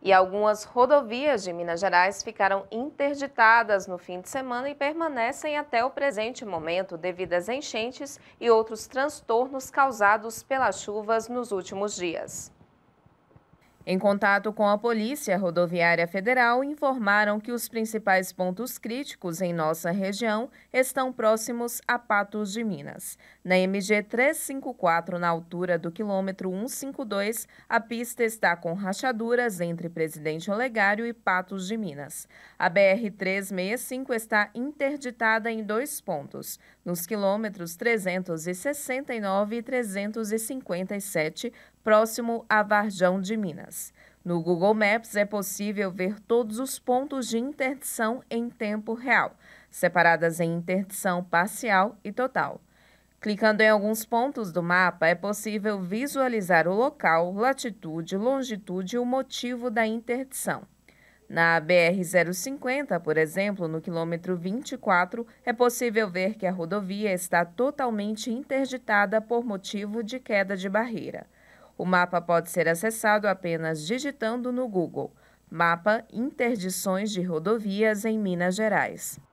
E algumas rodovias de Minas Gerais ficaram interditadas no fim de semana e permanecem até o presente momento devido às enchentes e outros transtornos causados pelas chuvas nos últimos dias. Em contato com a Polícia Rodoviária Federal, informaram que os principais pontos críticos em nossa região estão próximos a Patos de Minas. Na MG 354, na altura do quilômetro 152, a pista está com rachaduras entre Presidente Olegário e Patos de Minas. A BR 365 está interditada em dois pontos, nos quilômetros 369 e 357, próximo a Varjão de Minas. No Google Maps é possível ver todos os pontos de interdição em tempo real, separadas em interdição parcial e total. Clicando em alguns pontos do mapa, é possível visualizar o local, latitude, longitude e o motivo da interdição. Na BR-050, por exemplo, no quilômetro 24, é possível ver que a rodovia está totalmente interditada por motivo de queda de barreira. O mapa pode ser acessado apenas digitando no Google Mapa Interdições de Rodovias em Minas Gerais.